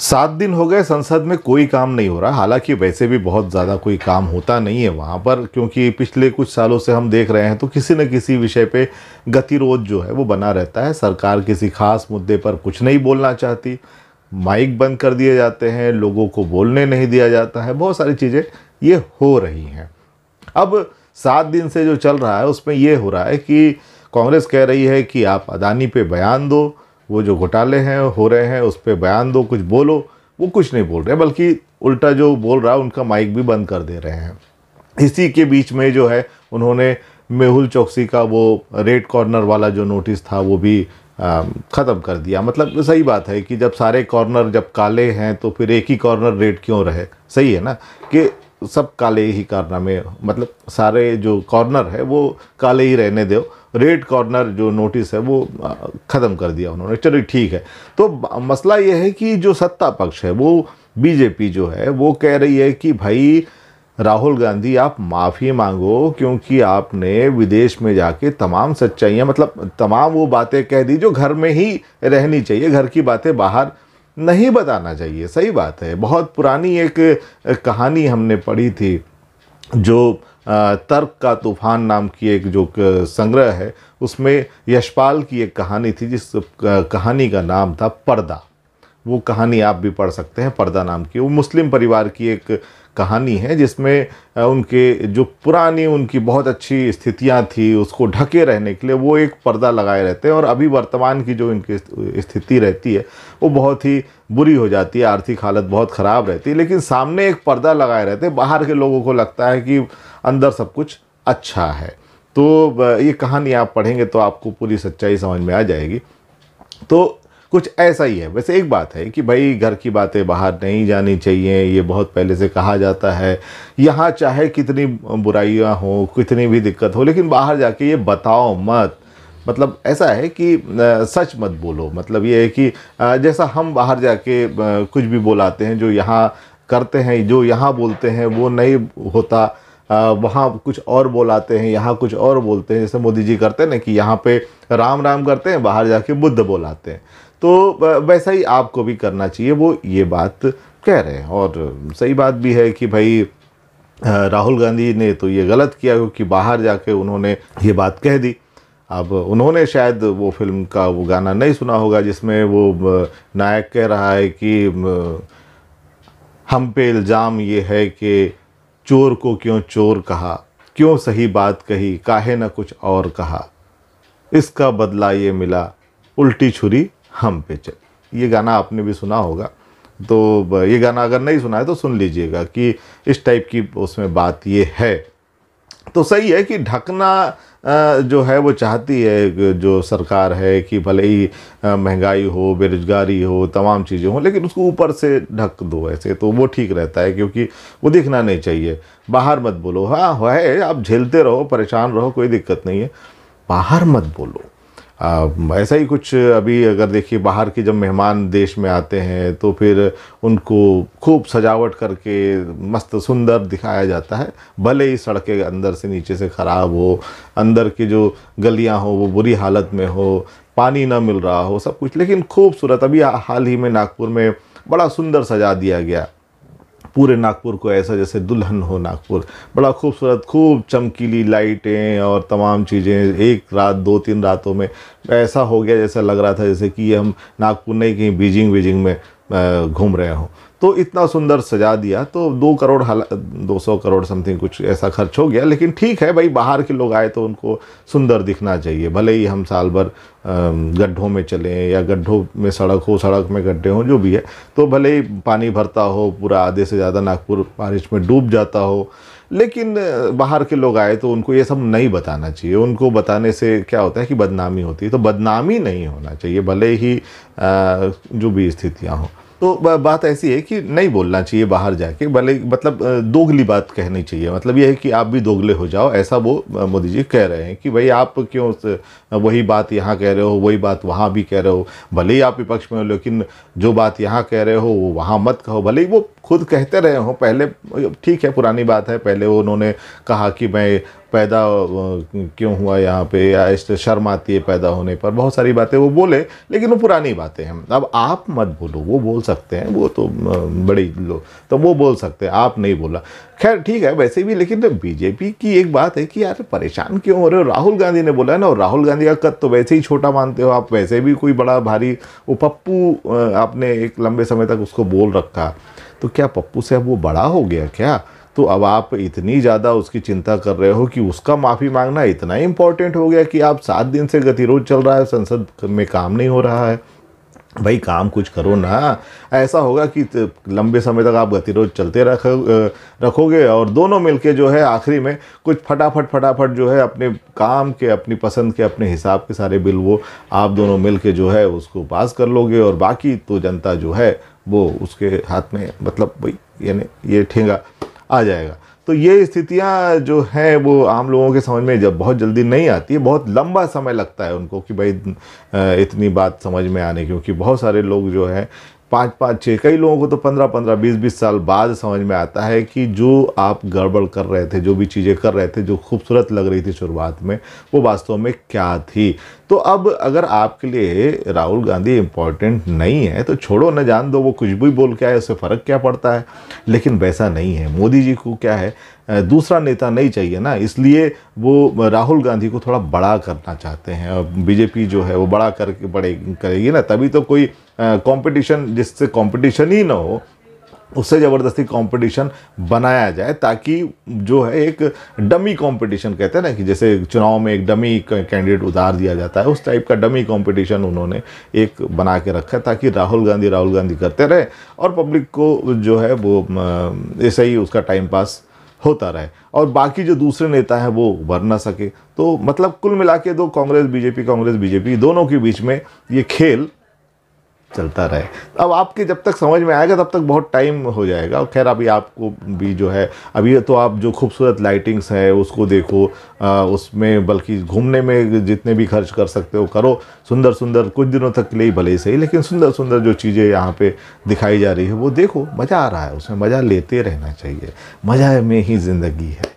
सात दिन हो गए संसद में कोई काम नहीं हो रहा हालांकि वैसे भी बहुत ज़्यादा कोई काम होता नहीं है वहाँ पर क्योंकि पिछले कुछ सालों से हम देख रहे हैं तो किसी न किसी विषय पे गतिरोध जो है वो बना रहता है सरकार किसी खास मुद्दे पर कुछ नहीं बोलना चाहती माइक बंद कर दिए जाते हैं लोगों को बोलने नहीं दिया जाता है बहुत सारी चीज़ें ये हो रही हैं अब सात दिन से जो चल रहा है उसमें ये हो रहा है कि कांग्रेस कह रही है कि आप अदानी पे बयान दो वो जो घोटाले हैं हो रहे हैं उस पर बयान दो कुछ बोलो वो कुछ नहीं बोल रहे बल्कि उल्टा जो बोल रहा है उनका माइक भी बंद कर दे रहे हैं इसी के बीच में जो है उन्होंने मेहुल चौकसी का वो रेड कॉर्नर वाला जो नोटिस था वो भी ख़त्म कर दिया मतलब सही बात है कि जब सारे कॉर्नर जब काले हैं तो फिर एक ही कॉर्नर रेड क्यों रहे सही है ना कि सब काले ही कारनामे मतलब सारे जो कॉर्नर है वो काले ही रहने दो रेड कॉर्नर जो नोटिस है वो ख़त्म कर दिया उन्होंने चलिए ठीक है तो मसला ये है कि जो सत्ता पक्ष है वो बीजेपी जो है वो कह रही है कि भाई राहुल गांधी आप माफ़ी मांगो क्योंकि आपने विदेश में जाके तमाम सच्चाइयाँ मतलब तमाम वो बातें कह दी जो घर में ही रहनी चाहिए घर की बातें बाहर नहीं बताना चाहिए सही बात है बहुत पुरानी एक कहानी हमने पढ़ी थी जो तर्क का तूफान नाम की एक जो संग्रह है उसमें यशपाल की एक कहानी थी जिस कहानी का नाम था पर्दा वो कहानी आप भी पढ़ सकते हैं पर्दा नाम की वो मुस्लिम परिवार की एक कहानी है जिसमें उनके जो पुरानी उनकी बहुत अच्छी स्थितियां थी उसको ढके रहने के लिए वो एक पर्दा लगाए रहते हैं और अभी वर्तमान की जो इनकी स्थिति रहती है वो बहुत ही बुरी हो जाती है आर्थिक हालत बहुत ख़राब रहती है लेकिन सामने एक पर्दा लगाए रहते हैं बाहर के लोगों को लगता है कि अंदर सब कुछ अच्छा है तो ये कहानी आप पढ़ेंगे तो आपको पूरी सच्चाई समझ में आ जाएगी तो कुछ ऐसा ही है वैसे एक बात है कि भाई घर की बातें बाहर नहीं जानी चाहिए ये बहुत पहले से कहा जाता है यहाँ चाहे कितनी बुराइयाँ हों कितनी भी दिक्कत हो लेकिन बाहर जाके ये बताओ मत मतलब ऐसा है कि सच मत बोलो मतलब ये है कि जैसा हम बाहर जाके कुछ भी बोलाते हैं जो यहाँ करते हैं जो यहाँ बोलते हैं वो नहीं होता वहाँ कुछ और बोलाते हैं यहाँ कुछ और बोलते हैं जैसे मोदी जी करते हैं ना कि यहाँ पे राम राम करते हैं बाहर जाके बुद्ध बोलाते हैं तो वैसा ही आपको भी करना चाहिए वो ये बात कह रहे हैं और सही बात भी है कि भाई राहुल गांधी ने तो ये गलत किया क्योंकि बाहर जाके उन्होंने ये बात कह दी अब उन्होंने शायद वो फिल्म का वो गाना नहीं सुना होगा जिसमें वो नायक कह रहा है कि हम पे इल्ज़ाम ये है कि चोर को क्यों चोर कहा क्यों सही बात कही काहे ना कुछ और कहा इसका बदला ये मिला उल्टी छुरी हम पे चल ये गाना आपने भी सुना होगा तो ये गाना अगर नहीं सुना है तो सुन लीजिएगा कि इस टाइप की उसमें बात ये है तो सही है कि ढकना जो है वो चाहती है जो सरकार है कि भले ही महंगाई हो बेरोजगारी हो तमाम चीज़ें हों लेकिन उसको ऊपर से ढक दो ऐसे तो वो ठीक रहता है क्योंकि वो दिखना नहीं चाहिए बाहर मत बोलो हाँ है आप झेलते रहो परेशान रहो कोई दिक्कत नहीं है बाहर मत बोलो ऐसा ही कुछ अभी अगर देखिए बाहर के जब मेहमान देश में आते हैं तो फिर उनको खूब सजावट करके मस्त सुंदर दिखाया जाता है भले ही सड़कें अंदर से नीचे से ख़राब हो अंदर की जो गलियां हो वो बुरी हालत में हो पानी ना मिल रहा हो सब कुछ लेकिन खूबसूरत अभी हाल ही में नागपुर में बड़ा सुंदर सजा दिया गया पूरे नागपुर को ऐसा जैसे दुल्हन हो नागपुर बड़ा खूबसूरत खूब चमकीली लाइटें और तमाम चीज़ें एक रात दो तीन रातों में ऐसा हो गया जैसा लग रहा था जैसे कि हम नागपुर नहीं कहीं बीजिंग बीजिंग में घूम रहे हो तो इतना सुंदर सजा दिया तो दो करोड़ हाला दो सौ करोड़ समथिंग कुछ ऐसा खर्च हो गया लेकिन ठीक है भाई बाहर के लोग आए तो उनको सुंदर दिखना चाहिए भले ही हम साल भर गड्ढों में चलें या गड्ढों में सड़क हो सड़क में गड्ढे हों जो भी है तो भले ही पानी भरता हो पूरा आधे से ज़्यादा नागपुर बारिश में डूब जाता हो लेकिन बाहर के लोग आए तो उनको ये सब नहीं बताना चाहिए उनको बताने से क्या होता है कि बदनामी होती है तो बदनामी नहीं होना चाहिए भले ही जो भी स्थितियाँ हों तो बात ऐसी है कि नहीं बोलना चाहिए बाहर जाके भले मतलब दोगली बात कहनी चाहिए मतलब यह है कि आप भी दोगले हो जाओ ऐसा वो मोदी जी कह रहे हैं कि भाई आप क्यों वही बात यहाँ कह रहे हो वही बात वहाँ भी कह रहे हो भले ही आप विपक्ष में हो लेकिन जो बात यहाँ कह रहे हो वो वहाँ मत कहो भले ही वो खुद कहते रहे हों पहले ठीक है पुरानी बात है पहले उन्होंने कहा कि मैं पैदा क्यों हुआ यहाँ पे या इस शर्म आती है पैदा होने पर बहुत सारी बातें वो बोले लेकिन वो पुरानी बातें हैं अब आप मत बोलो वो बोल सकते हैं वो तो बड़ी लोग तो वो बोल सकते हैं आप नहीं बोला खैर ठीक है वैसे भी लेकिन तो बीजेपी की एक बात है कि यार परेशान क्यों हो रहे हो राहुल गांधी ने बोला है ना और राहुल गांधी का कद तो वैसे ही छोटा मानते हो आप वैसे भी कोई बड़ा भारी वो पप्पू आपने एक लंबे समय तक उसको बोल रखा तो क्या पप्पू से अब वो बड़ा हो गया क्या तो अब आप इतनी ज़्यादा उसकी चिंता कर रहे हो कि उसका माफ़ी मांगना इतना इम्पोर्टेंट हो गया कि आप सात दिन से गतिरोध चल रहा है संसद में काम नहीं हो रहा है भाई काम कुछ करो ना ऐसा होगा कि लंबे समय तक आप गतिरोध चलते रख रखोगे और दोनों मिलके जो है आखिरी में कुछ फटाफट फटाफट जो है अपने काम के अपनी पसंद के अपने हिसाब के सारे बिल वो आप दोनों मिलके जो है उसको पास कर लोगे और बाकी तो जनता जो है वो उसके हाथ में मतलब भाई यानी ये ठेंगा आ जाएगा तो ये स्थितियाँ जो हैं वो आम लोगों के समझ में जब बहुत जल्दी नहीं आती है बहुत लंबा समय लगता है उनको कि भाई इतनी बात समझ में आने क्योंकि बहुत सारे लोग जो है पाँच पाँच छः कई लोगों को तो पंद्रह पंद्रह बीस बीस साल बाद समझ में आता है कि जो आप गड़बड़ कर रहे थे जो भी चीज़ें कर रहे थे जो खूबसूरत लग रही थी शुरुआत में वो वास्तव में क्या थी तो अब अगर आपके लिए राहुल गांधी इम्पॉर्टेंट नहीं है तो छोड़ो न जान दो वो कुछ भी बोल के आए उससे फ़र्क क्या पड़ता है लेकिन वैसा नहीं है मोदी जी को क्या है दूसरा नेता नहीं चाहिए ना इसलिए वो राहुल गांधी को थोड़ा बड़ा करना चाहते हैं और बीजेपी जो है वो बड़ा करके बड़े करेगी ना तभी तो कोई कंपटीशन जिससे कंपटीशन ही ना हो उससे ज़बरदस्ती कंपटीशन बनाया जाए ताकि जो है एक डमी कंपटीशन कहते हैं ना कि जैसे चुनाव में एक डमी कैंडिडेट उतार दिया जाता है उस टाइप का डमी कंपटीशन उन्होंने एक बना के रखा है ताकि राहुल गांधी राहुल गांधी करते रहे और पब्लिक को जो है वो ऐसे ही उसका टाइम पास होता रहे और बाकी जो दूसरे नेता हैं वो भर ना सके तो मतलब कुल मिला के दो कांग्रेस बीजेपी कांग्रेस बीजेपी दोनों के बीच में ये खेल चलता रहे अब आपके जब तक समझ में आएगा तब तक बहुत टाइम हो जाएगा और खैर अभी आपको भी जो है अभी तो आप जो खूबसूरत लाइटिंग्स है उसको देखो आ, उसमें बल्कि घूमने में जितने भी खर्च कर सकते हो करो सुंदर सुंदर कुछ दिनों तक ले ही भले ही सही लेकिन सुंदर सुंदर जो चीज़ें यहाँ पर दिखाई जा रही है वो देखो मज़ा आ रहा है उसमें मज़ा लेते रहना चाहिए मज़ा में ही ज़िंदगी है